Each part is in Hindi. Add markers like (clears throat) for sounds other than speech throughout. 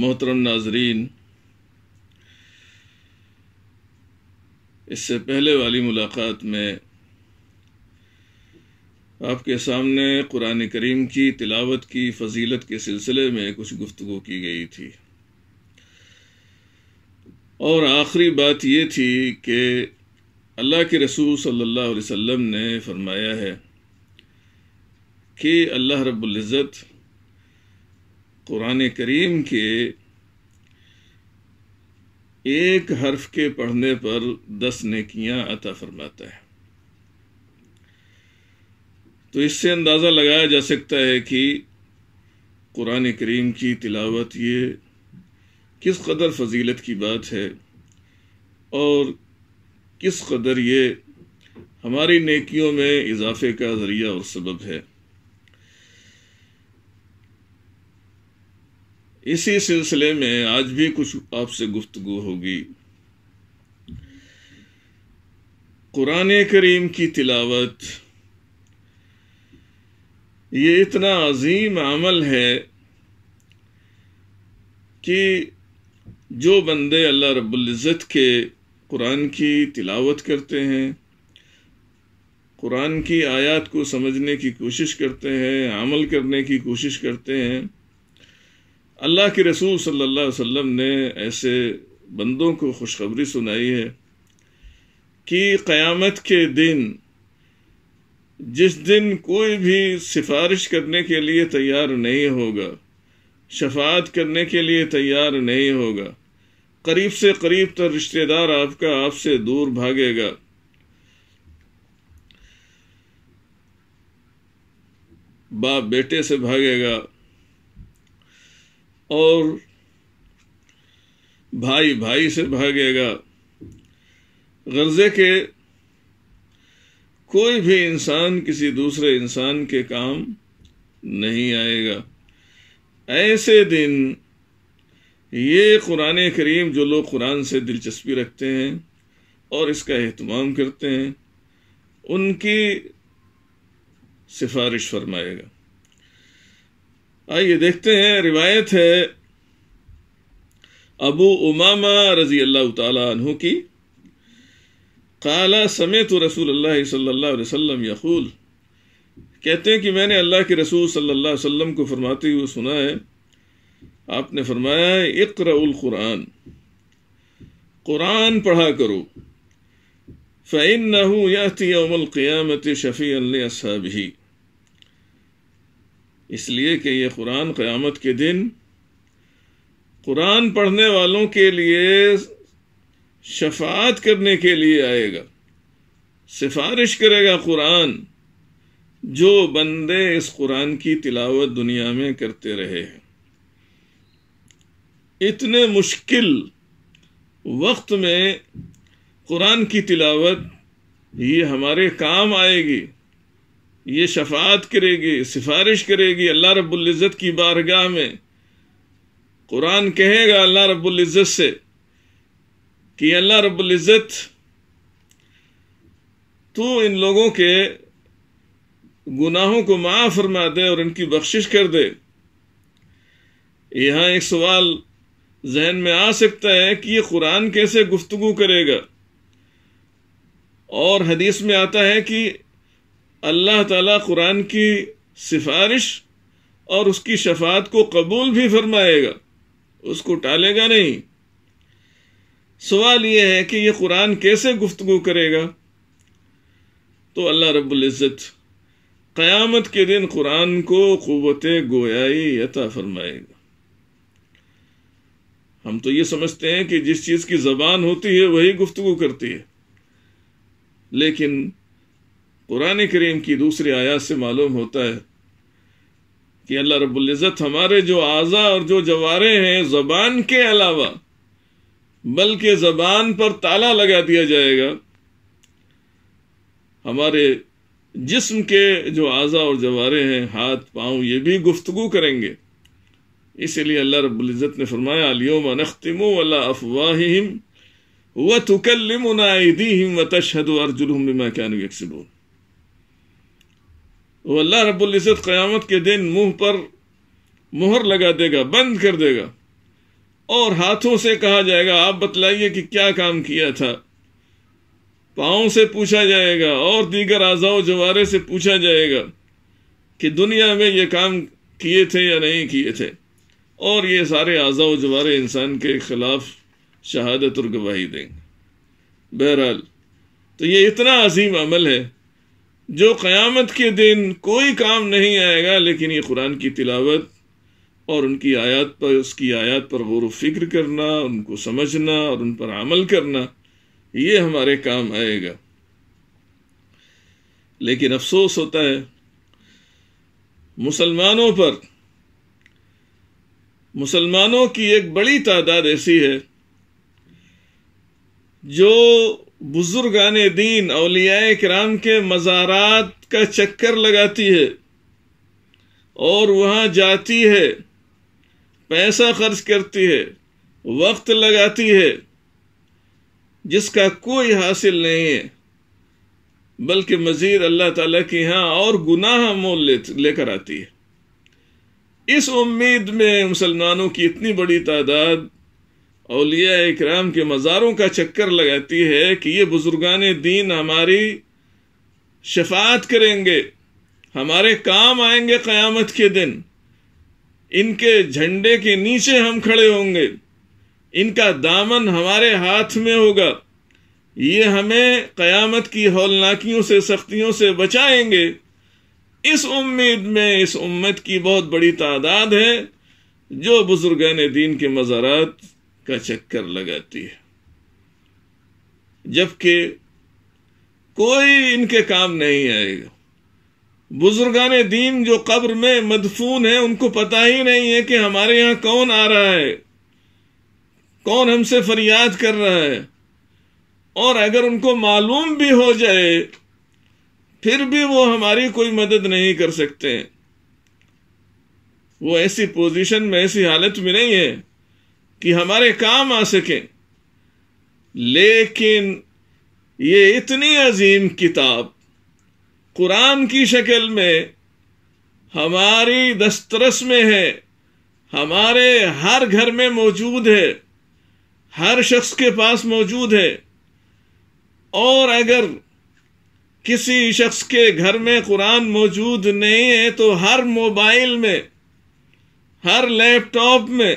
मोहतरम नाजरीन इससे पहले वाली मुलाकात में आपके सामने कुरान करीम की तिलावत की फजीलत के सिलसिले में कुछ गुफ्तु की गई थी और आखिरी बात यह थी कि अल्लाह के रसूल सल्लल्लाहु अलैहि वसल्लम ने फरमाया है कि अल्लाह रब्बुल इज़्ज़त कुरान करीम के एक हर्फ के पढ़ने पर दस नेकियां अता फरमाता है तो इससे अंदाज़ा लगाया जा सकता है कि कुरान करीम की तिलावत ये किस कदर फजीलत की बात है और किस कदर ये हमारी नेकियों में इजाफे का ज़रिया और सबब है इसी सिलसिले में आज भी कुछ आपसे गुफ्तगु होगी कुरान करीम की तिलावत ये इतना अजीम अमल है कि जो बंदे अल्लाह रबुल्जत के कुरान की तिलावत करते हैं कुरान की आयत को समझने की कोशिश करते हैं अमल करने की कोशिश करते हैं अल्लाह के रसूल सल्लल्लाहु अलैहि वसल्लम ने ऐसे बंदों को खुशखबरी सुनाई है कि क़यामत के दिन जिस दिन कोई भी सिफारिश करने के लिए तैयार नहीं होगा शफात करने के लिए तैयार नहीं होगा करीब से करीब तर तो रिश्तेदार आपका आपसे दूर भागेगा बाप बेटे से भागेगा और भाई भाई से भागेगा गर्जे के कोई भी इंसान किसी दूसरे इंसान के काम नहीं आएगा ऐसे दिन ये कुरान करीम जो लोग कुरान से दिलचस्पी रखते हैं और इसका अहतमाम करते हैं उनकी सिफारिश फरमाएगा आइए देखते हैं रिवायत है अबू उमामा रजी अल्लाह तु की काला समय तो रसूल अल्लाह सल्लल्लाहु अलैहि वसल्लम यकूल कहते हैं कि मैंने अल्लाह के रसूल सल्लल्लाहु अलैहि वसल्लम को फरमाते हुए सुना है आपने फरमाया इकरउल कुरान कुरान पढ़ा करो फ़ैन नहू यमल क़ियामत शफ़ी असाबी इसलिए कि यह कुरान क़यामत के दिन कुरान पढ़ने वालों के लिए शफात करने के लिए आएगा सिफारिश करेगा कुरान जो बंदे इस कुरान की तिलावत दुनिया में करते रहे हैं इतने मुश्किल वक्त में कुरान की तिलावत ये हमारे काम आएगी ये शफात करेगी सिफारिश करेगी अल्लाह रबुल्जत की बारगाह में कुरान कहेगा अल्लाह रबुल्जत से कि अल्लाह रबुल्जत तू इन लोगों के गुनाहों को माफ़ फरमा दे और इनकी बख्शिश कर दे यहाँ एक सवाल जहन में आ सकता है कि ये कुरान कैसे गुफ्तगु करेगा और हदीस में आता है कि अल्लाह ताला कुरान की सिफारिश और उसकी शफात को कबूल भी फरमाएगा उसको टालेगा नहीं सवाल यह है कि यह कुरान कैसे गुफ्तगु करेगा तो अल्लाह रबुल्जत क़यामत के दिन कुरान को क़वत गोयाई अता फरमाएगा हम तो ये समझते हैं कि जिस चीज़ की ज़बान होती है वही गुफ्तगु करती है लेकिन कुरान करीम की दूसरी आयात से मालूम होता है कि अल्लाह रबुल्जत हमारे जो आज़ा और जो जवारे हैं ज़बान के अलावा बल्कि ज़बान पर ताला लगा दिया जाएगा हमारे जिसम के जो आज़ा और जवारे हैं हाथ पाँव ये भी गुफ्तगु करेंगे इसीलिए अल्लाह रब्ज़त ने फरमाया लियो नख्तिमो अला अफवाहिम व तुकलमुना ईदीम व तशहद अर्जुलहम बिमा क्या यकसबून वो अल्लाह इज़्ज़त क़यामत के दिन मुंह पर मुहर लगा देगा बंद कर देगा और हाथों से कहा जाएगा आप बतलाइए कि क्या काम किया था पाँव से पूछा जाएगा और दीगर आज़ाओ जवारे से पूछा जाएगा कि दुनिया में ये काम किए थे या नहीं किए थे और ये सारे आज़ाओ जवारे इंसान के खिलाफ शहादत और गवाही देंगे बहरहाल तो ये इतना अजीम अमल है जो क़यामत के दिन कोई काम नहीं आएगा लेकिन ये कुरान की तिलावत और उनकी आयात पर उसकी आयात पर गौर फिक्र करना उनको समझना और उन पर अमल करना ये हमारे काम आएगा लेकिन अफसोस होता है मुसलमानों पर मुसलमानों की एक बड़ी तादाद ऐसी है जो बुजुर्गान दीन अलिया कराम के मज़ारात का चक्कर लगाती है और वहाँ जाती है पैसा खर्च करती है वक्त लगाती है जिसका कोई हासिल नहीं है बल्कि मज़ीद अल्लाह ताला के यहाँ और गुनाह मोल ले लेकर आती है इस उम्मीद में मुसलमानों की इतनी बड़ी तादाद अलिया इक्राम के मज़ारों का चक्कर लगाती है कि ये बुज़ुर्गान दीन हमारी शफात करेंगे हमारे काम आएंगे क़यामत के दिन इनके झंडे के नीचे हम खड़े होंगे इनका दामन हमारे हाथ में होगा ये हमें क़यामत की हौलनाकियों से सख्तियों से बचाएंगे इस उम्मीद में इस उम्मत की बहुत बड़ी तादाद है जो बुजुर्गान दीन के मज़ारात का चक्कर लगाती है जबकि कोई इनके काम नहीं आएगा बुजुर्गान दीन जो कब्र में मदफून है उनको पता ही नहीं है कि हमारे यहां कौन आ रहा है कौन हमसे फरियाद कर रहा है और अगर उनको मालूम भी हो जाए फिर भी वो हमारी कोई मदद नहीं कर सकते वो ऐसी पोजीशन में ऐसी हालत में नहीं है कि हमारे काम आ सके लेकिन ये इतनी अजीम किताब कुरान की शक्ल में हमारी दस्तरस में है हमारे हर घर में मौजूद है हर शख्स के पास मौजूद है और अगर किसी शख्स के घर में कुरान मौजूद नहीं है तो हर मोबाइल में हर लैपटॉप में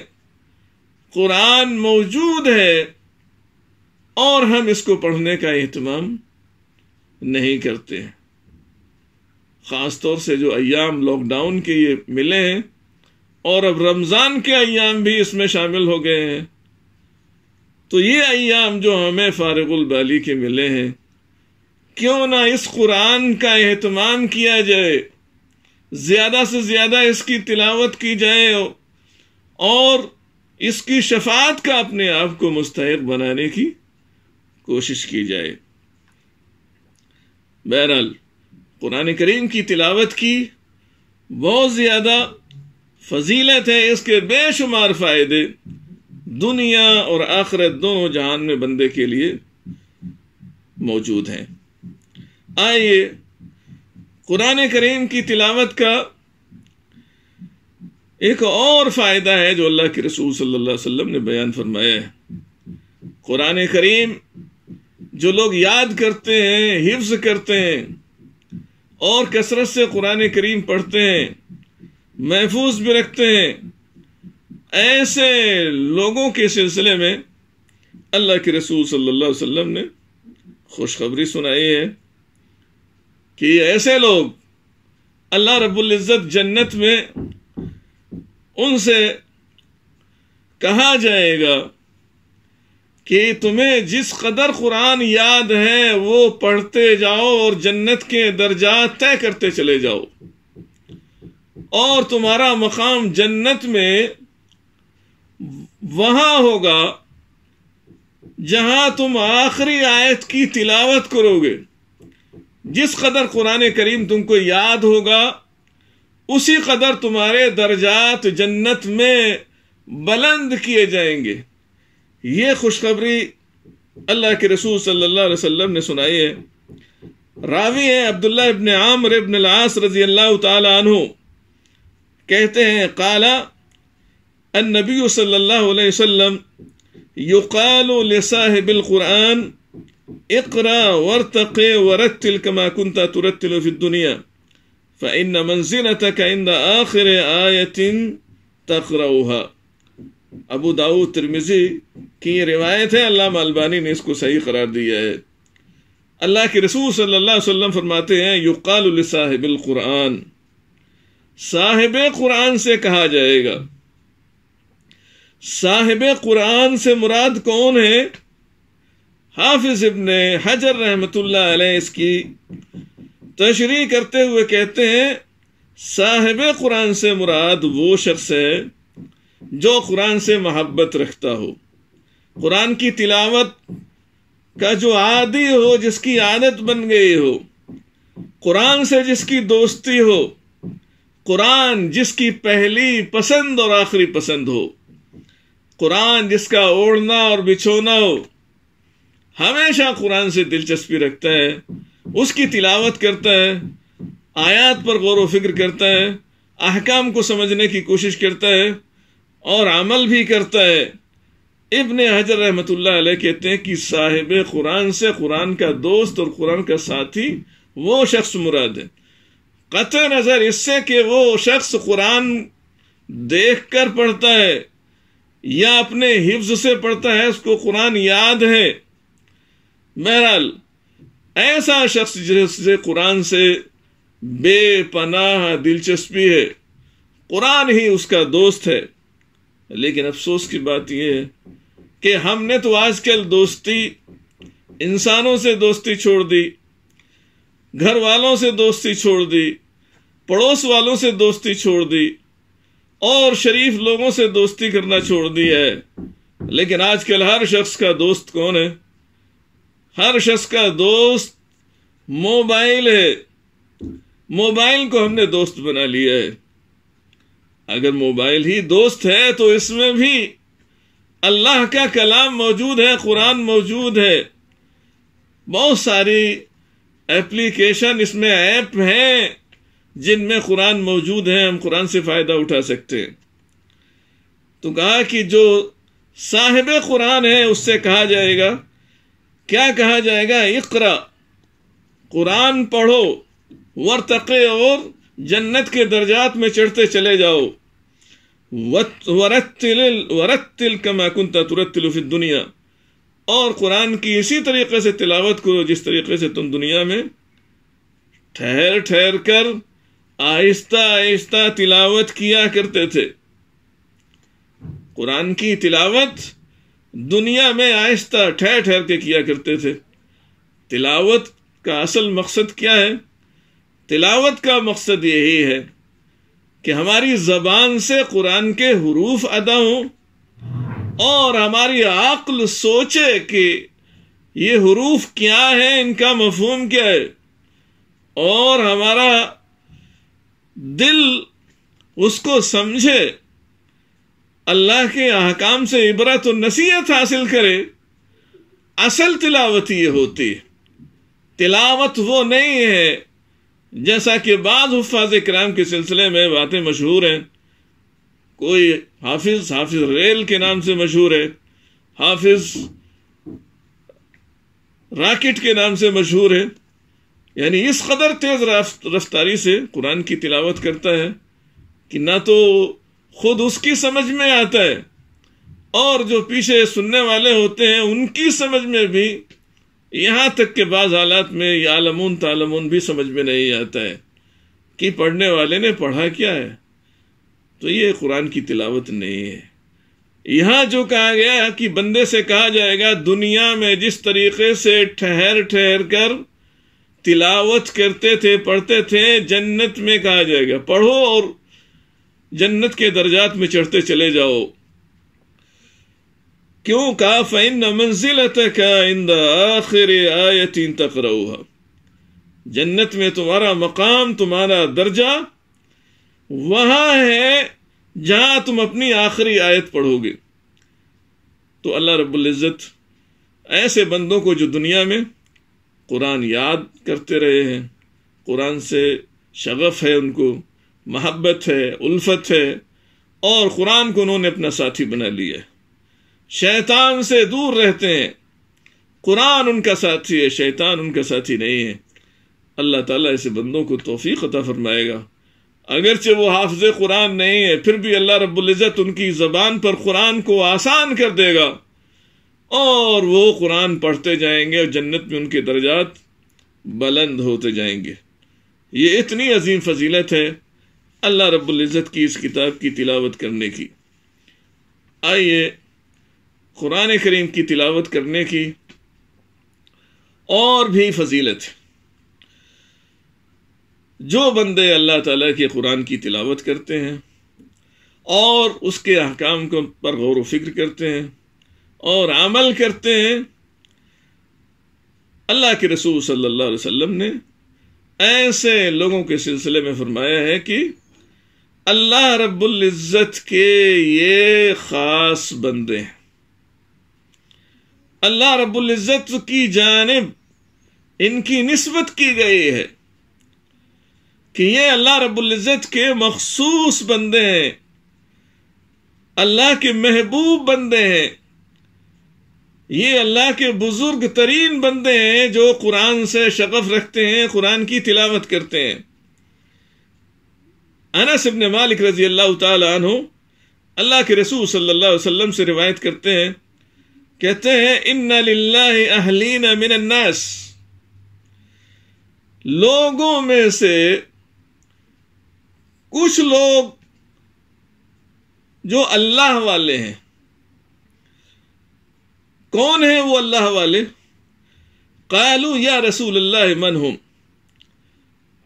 कुरान मौजूद है और हम इसको पढ़ने का अहतमाम नहीं करते हैं ख़ास तौर से जो अयाम लॉकडाउन के ये मिले हैं और अब रमज़ान के अयाम भी इसमें शामिल हो गए हैं तो ये अयाम जो हमें फ़ारगुलबाली के मिले हैं क्यों ना इस कुरान का अहतमाम किया जाए ज़्यादा से ज़्यादा इसकी तिलावत की जाए और इसकी शफात का अपने आप को मुस्तक बनाने की कोशिश की जाए बहरहाल कुरान करीम की तिलावत की बहुत ज़्यादा फजीलत है इसके बेशुमार फ़ायदे दुनिया और आखरत दोनों जहान में बंदे के लिए मौजूद हैं आइए कुरान करीम की तिलावत का एक और फ़ायदा है जो अल्लाह के रसूल सल्लल्लाहु अलैहि वसल्लम ने बयान फरमाया है कुरान करीम जो लोग याद करते हैं हिफ्ज करते हैं और कसरत से कुरान करीम पढ़ते हैं महफूज भी रखते हैं ऐसे लोगों के सिलसिले में अल्लाह के रसूल सल्लल्लाहु अलैहि वसल्लम ने खुशखबरी सुनाई है कि ऐसे लोग अल्लाह रब्बुल इज़्ज़त जन्नत में उनसे कहा जाएगा कि तुम्हें जिस कदर कुरान याद है वो पढ़ते जाओ और जन्नत के दर्जा तय करते चले जाओ और तुम्हारा मकाम जन्नत में वहां होगा जहां तुम आखिरी आयत की तिलावत करोगे जिस कदर कुरान करीम तुमको याद होगा उसी कदर तुम्हारे दर्जात जन्नत में बुलंद किए जाएंगे ये खुशखबरी अल्लाह के रसूल सल्लल्लाहु अलैहि वसल्लम ने सुनाई है रावी है अब्दुल्ला इबन आमर इबन आस रजी अल्लाह तु कहते हैं काला अन नबी सल्लल्लाहु अलैहि वसल्लम युकाल साहिबिल कुरान इकरा वरतक़ वरत्तिल कमा कुंता तुरत्तिल दुनिया فإن منزلتك عند آخر آية तकरऊहा अबू दाऊद तिरमिजी की ये रिवायत है अल्लाह अलबानी ने इसको सही करार दिया है अल्लाह के रसूल सल्लल्लाहु अलैहि वसल्लम फरमाते हैं युकाल साहिब कुरान साहिब कुरान से कहा जाएगा साहिब कुरान से मुराद कौन है हाफिज इबन हजर रहमतुल्लाह अलैह इसकी तशरी करते हुए कहते हैं साहिब कुरान से मुराद वो शख्स है जो कुरान से मोहब्बत रखता हो कुरान की तिलावत का जो आदि हो जिसकी आदत बन गई हो कुरान से जिसकी दोस्ती हो कुरान जिसकी पहली पसंद और आखिरी पसंद हो कुरान जिसका ओढ़ना और बिछोना हो हमेशा कुरान से दिलचस्पी रखता है उसकी तिलावत करता है आयात पर गौर वफिक्र फिक्र करता है अहकाम को समझने की कोशिश करता है और अमल भी करता है इबन हजर रहमत कहते हैं कि साहिब कुरान से कुरान का दोस्त और कुरान का साथी वो शख्स मुराद है कत नज़र इससे कि वो शख्स कुरान देख कर पढ़ता है या अपने हिफ्ज से पढ़ता है उसको कुरान याद है बहरहाल ऐसा शख्स जिससे कुरान से बेपनाह दिलचस्पी है कुरान ही उसका दोस्त है लेकिन अफसोस की बात यह है कि हमने तो आजकल दोस्ती इंसानों से दोस्ती छोड़ दी घर वालों से दोस्ती छोड़ दी पड़ोस वालों से दोस्ती छोड़ दी और शरीफ लोगों से दोस्ती करना छोड़ दी है लेकिन आजकल हर शख्स का दोस्त कौन है हर शख्स का दोस्त मोबाइल है मोबाइल को हमने दोस्त बना लिया है अगर मोबाइल ही दोस्त है तो इसमें भी अल्लाह का कलाम मौजूद है कुरान मौजूद है बहुत सारी एप्लीकेशन इसमें ऐप हैं जिनमें कुरान मौजूद है हम कुरान से फ़ायदा उठा सकते हैं तो कहा कि जो साहिब कुरान है उससे कहा जाएगा क्या कहा जाएगा इकरा कुरान पढ़ो वर्तके और जन्नत के दर्जात में चढ़ते चले जाओ वरत्तिल वरत्तिल कमा कुंता तुरत्तिल फिद दुनिया और कुरान की इसी तरीके से तिलावत करो जिस तरीके से तुम दुनिया में ठहर ठहर कर आहिस्ता आहिस्ता तिलावत किया करते थे कुरान की तिलावत दुनिया में आहिस्ता ठहर ठहर के किया करते थे तिलावत का असल मकसद क्या है तिलावत का मकसद यही है कि हमारी जबान से कुरान के हरूफ अदा हों और हमारी आकल सोचे कि ये हरूफ क्या है इनका मफहम क्या है और हमारा दिल उसको समझे अल्लाह के अहकाम से इबरा तो नसीहत हासिल करे असल तिलावत ये होती है तिलावत वो नहीं है जैसा कि बाद हफाज कराम के सिलसिले में बातें मशहूर हैं कोई हाफिज हाफिज रेल के नाम से मशहूर है हाफिज राकेट के नाम से मशहूर है यानी इस कदर तेज रफ्तारी से कुरान की तिलावत करता है कि ना तो खुद उसकी समझ में आता है और जो पीछे सुनने वाले होते हैं उनकी समझ में भी यहां तक के बाद हालात में ये आलमून तालमून भी समझ में नहीं आता है कि पढ़ने वाले ने पढ़ा क्या है तो ये कुरान की तिलावत नहीं है यहां जो कहा गया कि बंदे से कहा जाएगा दुनिया में जिस तरीके से ठहर ठहर कर तिलावत करते थे पढ़ते थे जन्नत में कहा जाएगा पढ़ो और जन्नत के दर्जात में चढ़ते चले जाओ क्यों कहा फ़ैन मंजिल तक इंद आखिर तक रहो जन्नत में तुम्हारा मकाम तुम्हारा दर्जा वहां है जहां तुम अपनी आखिरी आयत पढ़ोगे तो अल्लाह रबुल्जत ऐसे बंदों को जो दुनिया में कुरान याद करते रहे हैं कुरान से शगफ है उनको महब्बत है उल्फत है और कुरान को उन्होंने अपना साथी बना लिया शैतान से दूर रहते हैं कुरान उनका साथी है शैतान उनका साथी नहीं है अल्लाह ताला ऐसे बंदों को तोफ़ी अता फरमाएगा अगरचे वो हाफज कुरान नहीं है फिर भी अल्लाह रबुल्जत उनकी ज़बान पर कुरान को आसान कर देगा और वो कुरान पढ़ते जाएंगे और जन्नत में उनके दर्जात बुलंद होते जाएंगे ये इतनी अजीम फजीलत है अल्लाह रब्ज़त की इस किताब की तिलावत करने की आइए क़ुरान करीम की तिलावत करने की और भी फजीलत जो बंदे अल्लाह ताला के कुरान की तिलावत करते हैं और उसके अहकाम को पर गौर फिक्र करते हैं और अमल करते हैं अल्लाह के रसूल सल्लल्लाहु अलैहि वसल्लम ने ऐसे लोगों के सिलसिले में फरमाया है कि अल्लाह इज्जत के ये ख़ास बंदे हैं अल्लाह इज्जत की जानब इनकी नस्बत की गई है कि ये अल्लाह इज्जत के मखसूस बंदे हैं अल्लाह के महबूब बंदे हैं ये अल्लाह के बुज़ुर्ग तरीन बंदे हैं जो कुरान से शगफ़ रखते हैं कुरान की तिलावत करते हैं अनस इबन मालिक रजी अल्लाह तु अल्लाह के रसूल सल्लल्लाहु अलैहि वसल्लम से रिवायत करते हैं कहते हैं इन्ना लिल्लाहि मिनन्नास लोगों में से कुछ लोग जो अल्लाह वाले हैं कौन है वो अल्लाह वाले कालू या रसूल अल्लाह मन हम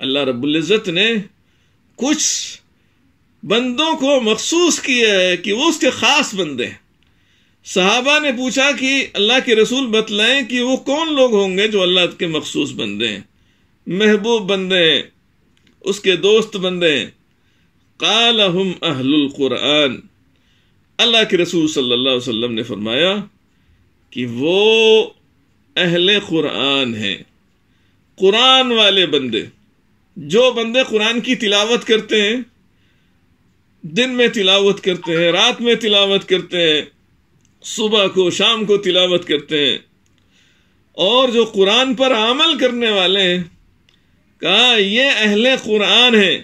अल्लाह रबुल्ज़त ने कुछ बंदों को मखसूस किया है कि वो उसके ख़ास बंदे हैं सहाबा ने पूछा कि अल्लाह के रसूल बतलाएं कि वो कौन लोग होंगे जो अल्लाह के मखसूस बंदे हैं महबूब बंदे हैं उसके दोस्त बंदे हैं काल अहलुल कुरान अल्लाह के रसूल सल्लल्लाहु अलैहि वसल्लम ने फरमाया कि वो अहल कुरान हैं कुरान वाले बंदे जो बंदे कुरान की तिलावत करते हैं दिन में तिलावत करते हैं रात में तिलावत करते हैं सुबह को शाम को तिलावत करते हैं और जो कुरान पर अमल करने वाले हैं कहा ये अहले कुरान हैं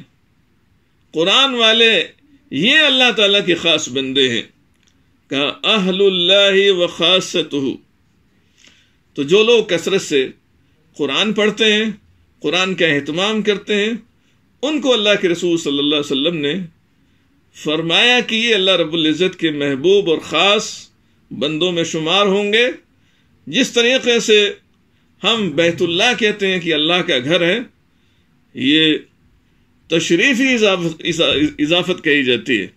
कुरान वाले ये अल्लाह ताला के ख़ास बंदे हैं कहा अहल्लाह व खास तो जो लोग कसरत से कुरान पढ़ते हैं कुरान का अहतमाम करते हैं उनको अल्लाह के रसूल सल्लल्लाहु अलैहि वसल्लम ने फरमाया कि ये अल्लाह रबुल्ज़त के महबूब और ख़ास बंदों में शुमार होंगे जिस तरीक़े से हम बैतुल्ला कहते हैं कि अल्लाह का घर है ये तशरीफ़ी इजाफ, इजाफत कही जाती है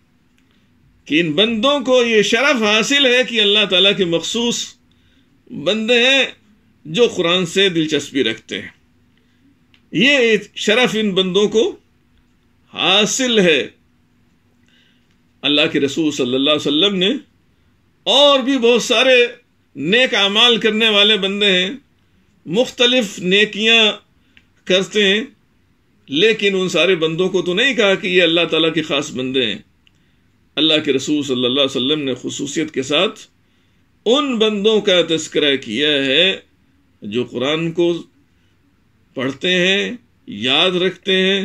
कि इन बंदों को ये शरफ हासिल है कि अल्लाह ताला के मखसूस बंदे हैं जो कुरान से दिलचस्पी रखते हैं ये शरफ इन बंदों को हासिल है अल्लाह के रसूल सल्लल्लाहु अलैहि वसल्लम ने और भी बहुत सारे नेक अमाल करने वाले बंदे हैं मुख्तलिफ नेकियां करते हैं लेकिन उन सारे बंदों को तो नहीं कहा कि ये अल्लाह ताला के ख़ास बंदे हैं अल्लाह के रसूल सल्लल्लाहु अलैहि वसल्लम ने खसूसियत के साथ उन बंदों का तस्करा किया है जो कुरान को पढ़ते हैं याद रखते हैं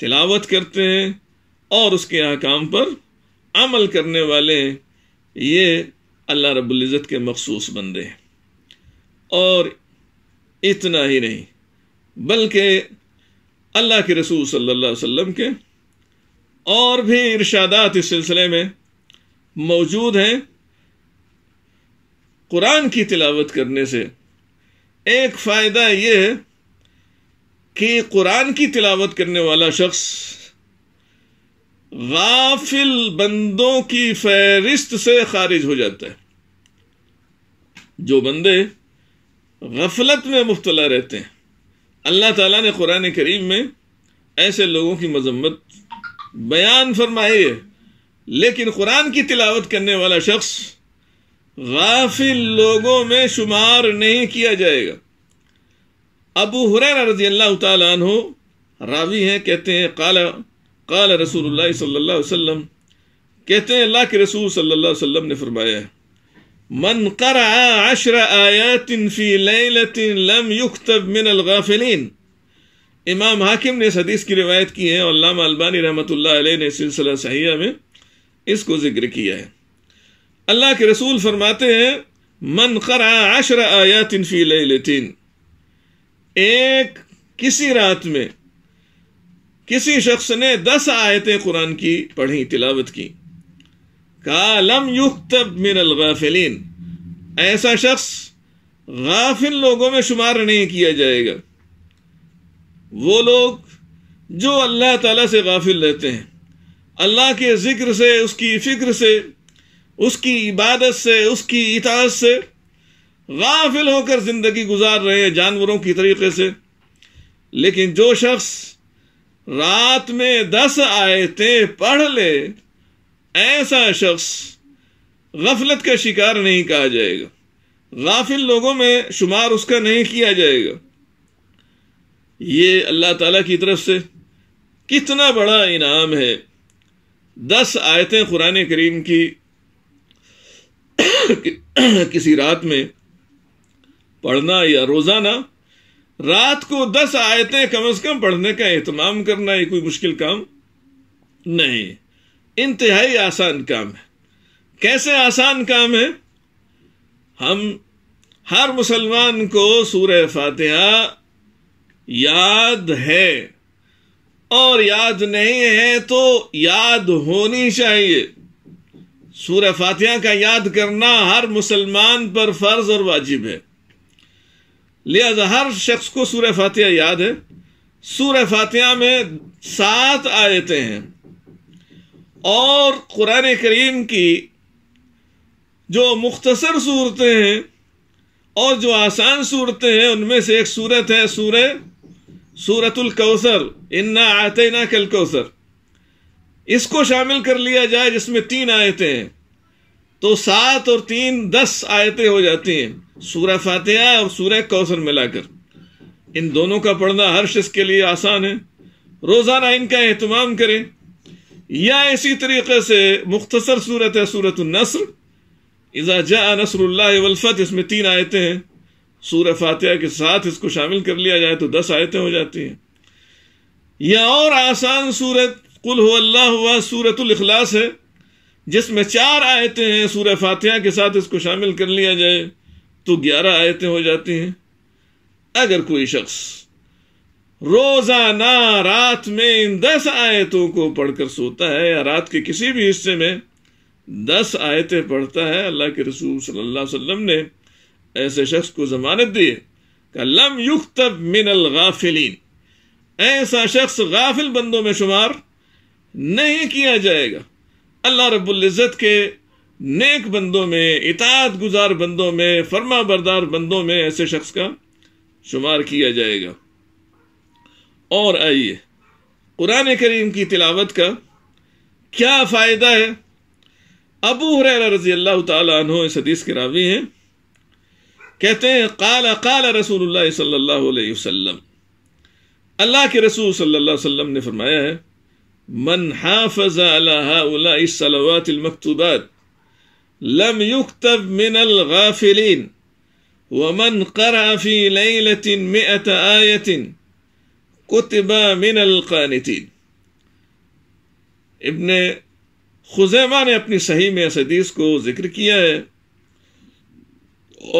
तिलावत करते हैं और उसके अहकाम पर अमल करने वाले ये अल्लाह रब्ज़त के मखसूस बंदे हैं और इतना ही नहीं बल्कि अल्लाह के रसूल सल्लल्लाहु अलैहि वसल्लम के और भी इरशादात इस सिलसिले में मौजूद हैं कुरान की तिलावत करने से एक फ़ायदा ये है कि कुरान की तिलावत करने वाला शख्स गाफिल बंदों की फहरिस्त से खारिज हो जाता है जो बंदे गफलत में मुबतला रहते हैं अल्लाह ताला ने कुरान करीम में ऐसे लोगों की मजम्मत बयान फरमाई है लेकिन कुरान की तिलावत करने वाला शख्स गाफिल लोगों में शुमार नहीं किया जाएगा अबू हुरैरा रजी अल्लाह तु रावी हैं कहते हैं काल काल रसूल सल्लल्लाहु अलैहि कहते हैं अल्लाह के रसूल सल्लल्लाहु अलैहि वसल्लम ने फरमाया मन कर आशर आयातिन फी लैलतिन लम युक्तब मिन अलगाफिलीन इमाम हाकिम ने इस हदीस की रिवायत की है और अलबानी रहमत ने सिलसिला सहिया में इसको जिक्र किया है अल्लाह के रसूल फरमाते हैं मन कर आशर आयातिन फी लैलतिन एक किसी रात में किसी शख्स ने दस आयतें कुरान की पढ़ी तिलावत की कालम युक्त मिनल गाफिलीन ऐसा शख्स गाफिल लोगों में शुमार नहीं किया जाएगा वो लोग जो अल्लाह ताला से गाफिल रहते हैं अल्लाह के ज़िक्र से उसकी फ़िक्र से उसकी इबादत से उसकी इताज से गाफिल होकर जिंदगी गुजार रहे हैं जानवरों की तरीके से लेकिन जो शख्स रात में दस आयतें पढ़ ले ऐसा शख्स गफलत का शिकार नहीं कहा जाएगा गाफिल लोगों में शुमार उसका नहीं किया जाएगा ये अल्लाह ताला की तरफ से कितना बड़ा इनाम है दस आयतें कुरान करीम की (coughs) किसी रात में पढ़ना या रोज़ाना रात को दस आयतें कम से कम पढ़ने का अहतमाम करना ये कोई मुश्किल काम नहीं इंतहाई आसान काम है कैसे आसान काम है हम हर मुसलमान को सूर्य फातिहा याद है और याद नहीं है तो याद होनी चाहिए सूर्य फातिहा का याद करना हर मुसलमान पर फर्ज और वाजिब है लिहाजा हर शख्स को सूर्य फातिया याद है सूर्य फातिया में सात आयतें हैं और कुरान करीम की जो मुख्तसर सूरतें हैं और जो आसान सूरतें हैं उनमें से एक सूरत है सूर सूरतुल कौसर इन्ना आते ना कल कौसर इसको शामिल कर लिया जाए जिसमें तीन आयतें हैं तो सात और तीन दस आयतें हो जाती हैं सूर्य फातिहा और सूर्य कौसर मिलाकर इन दोनों का पढ़ना हर शख्स के लिए आसान है रोज़ाना इनका अहतमाम करें या इसी तरीके से मुख्तसर सूरत है सूरत नसर इज़ा जा वल्फत इसमें तीन आयतें हैं सूर फातिहा के साथ इसको शामिल कर लिया जाए तो दस आयतें हो जाती हैं या और आसान सूरत कुल हो अल्लाह हुआ सूरतलखलास है जिसमें चार आयतें हैं सूर फातिहा के साथ इसको शामिल कर लिया जाए तो ग्यारह आयतें हो जाती हैं अगर कोई शख्स रोजाना रात में इन दस आयतों को पढ़कर सोता है या रात के किसी भी हिस्से में दस आयतें पढ़ता है अल्लाह के रसूल सल्लल्लाहु अलैहि वसल्लम ने ऐसे शख्स को जमानत दी है लम युक्तब मिनल गाफिलीन ऐसा शख्स गाफिल बंदों में शुमार नहीं किया जाएगा अल्लाह रबुल्जत के नेक बंदों में इतात गुजार बंदों में फर्मा बरदार बंदों में ऐसे शख्स का शुमार किया जाएगा और आइए कुरान करीम की तिलावत का क्या फ़ायदा है अबू हुरैरा रजी अल्लाह तु इस हदीस के रावी हैं कहते हैं काला काला रसूल सल्लाम अल्लाह के रसूल सल्लाम ने फरमाया है मन हाफजा अला हाउला इस लम युक्तब मिनल गाफिलीन वमन करा फी लैलतिन मिअत आयतिन कुतबा मिनल कानतिन इबन खुजैमा ने अपनी सही में इस हदीस को जिक्र किया है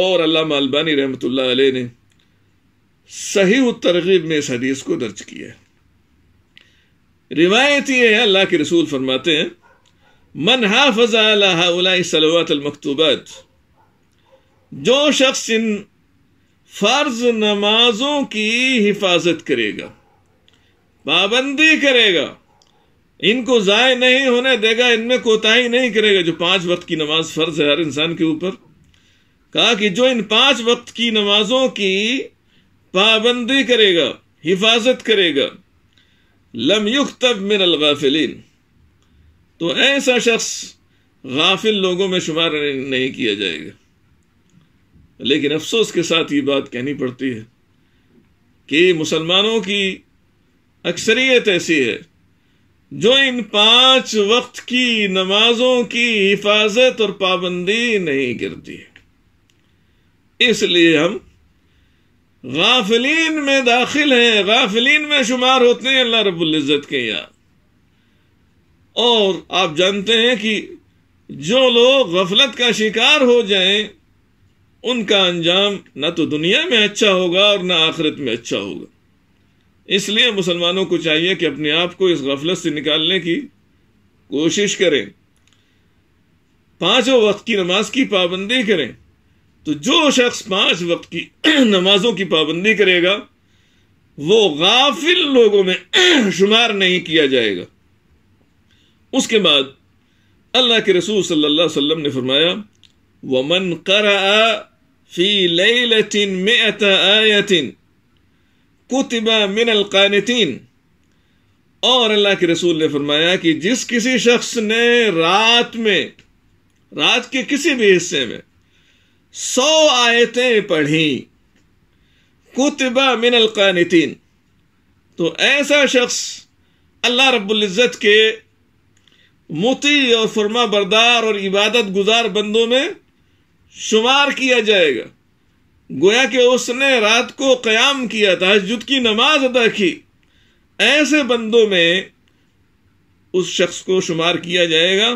और अल्लाह अलबानी रहमत ने सही तरगीब में इस हदीस को दर्ज किया है रिवायत ये है अल्लाह के रसूल फरमाते हैं मन हाफज सलवात मकतूबत जो शख्स इन फर्ज नमाजों की हिफाजत करेगा पाबंदी करेगा इनको ज़ाय नहीं होने देगा इनमें कोताही नहीं करेगा जो पांच वक्त की नमाज फर्ज है हर इंसान के ऊपर कहा कि जो इन पांच वक्त की नमाजों की पाबंदी करेगा हिफाजत करेगा लम युक्त मिन अलगाफिलीन तो ऐसा शख्स गाफिल लोगों में शुमार नहीं किया जाएगा लेकिन अफसोस के साथ ये बात कहनी पड़ती है कि मुसलमानों की अक्सरियत ऐसी है जो इन पांच वक्त की नमाजों की हिफाजत और पाबंदी नहीं करती है इसलिए हम गाफिलीन में दाखिल हैं गाफिलीन में शुमार होते हैं अल्लाह रबुल्ज़त के यहाँ और आप जानते हैं कि जो लोग गफलत का शिकार हो जाएं उनका अंजाम न तो दुनिया में अच्छा होगा और न आखिरत में अच्छा होगा इसलिए मुसलमानों को चाहिए कि अपने आप को इस गफलत से निकालने की कोशिश करें पांचों वक्त की नमाज की पाबंदी करें तो जो शख्स पांच वक्त की (clears throat) नमाजों की पाबंदी करेगा वो गाफिल लोगों में (clears throat) शुमार नहीं किया जाएगा उसके बाद अल्लाह के रसूल सल्लल्लाहु अलैहि वसल्लम ने फरमाया वमन कर फी लैलतिन मिअत आयतिन कुतिबा मिनल कानतिन और अल्लाह के रसूल ने फरमाया कि जिस किसी शख्स ने रात में रात के किसी भी हिस्से में सौ आयतें पढ़ी कुतबा मिनल कानतिन तो ऐसा शख्स अल्लाह रब्बुल इज़्ज़त के मोती और फरमा बरदार और इबादत गुजार बंदों में शुमार किया जाएगा गोया कि उसने रात को क्याम किया था जुद की नमाज अदा की ऐसे बंदों में उस शख्स को शुमार किया जाएगा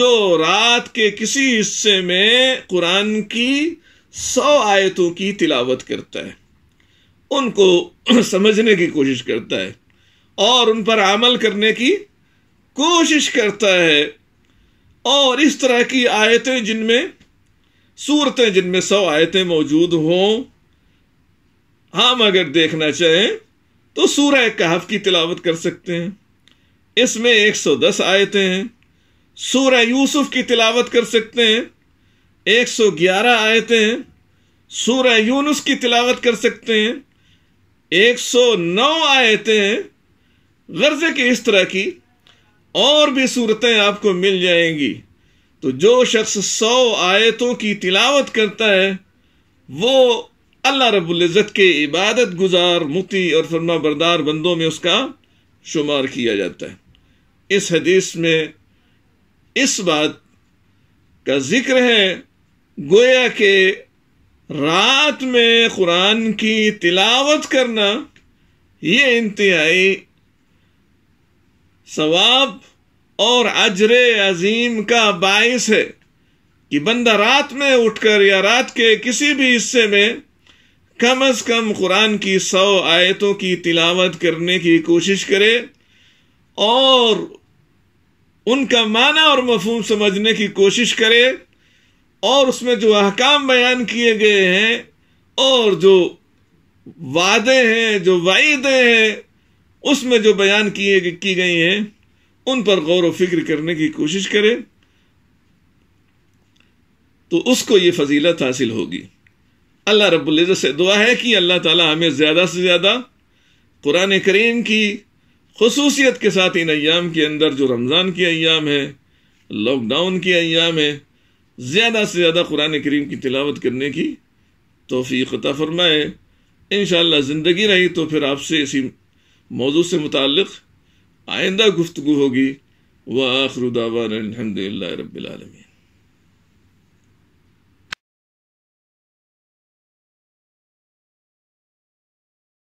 जो रात के किसी हिस्से में कुरान की सौ आयतों की तिलावत करता है उनको (clears throat) समझने की कोशिश करता है और उन पर अमल करने की कोशिश करता है और इस तरह की आयतें जिनमें सूरतें जिनमें सौ आयतें मौजूद हों हम अगर देखना चाहें तो सूरह कहफ की तिलावत कर सकते हैं इसमें 110 आयतें हैं सूरह यूसुफ की तिलावत कर सकते हैं 111 आयतें हैं सूरह यूनुस की तिलावत कर सकते हैं 109 आयतें हैं गर्जे के इस तरह की और भी सूरतें आपको मिल जाएंगी तो जो शख्स सौ आयतों की तिलावत करता है वो अल्लाह रबुल्ज़त के इबादत गुजार मुती और फरमा बरदार बंदों में उसका शुमार किया जाता है इस हदीस में इस बात का जिक्र है गोया के रात में कुरान की तिलावत करना ये इंतहाई सवाब और अजर अजीम का बायस है कि बंदा रात में उठकर या रात के किसी भी हिस्से में कम अज कम कुरान की सौ आयतों की तिलावत करने की कोशिश करे और उनका माना और मफहम समझने की कोशिश करे और उसमें जो अहकाम बयान किए गए हैं और जो वादे हैं जो वायदे हैं उसमें जो बयान किए की गई हैं उन पर गौर व फिक्र करने की कोशिश करें तो उसको ये फजीलत हासिल होगी अल्लाह रबुल्ज से दुआ है कि अल्लाह ताला हमें ज़्यादा से ज़्यादा कुरान करीम की खसूसियत के साथ इन अयाम के अंदर जो रमज़ान के अयाम है लॉकडाउन के अयाम है ज़्यादा से ज़्यादा कुरान करीम की तिलावत करने की तोफ़ी ख़ता फरमाए इन ज़िंदगी रही तो फिर आपसे इसी मौजू से मुतल आइंदा गुफ्तु होगी व आखरुदावा रबालमी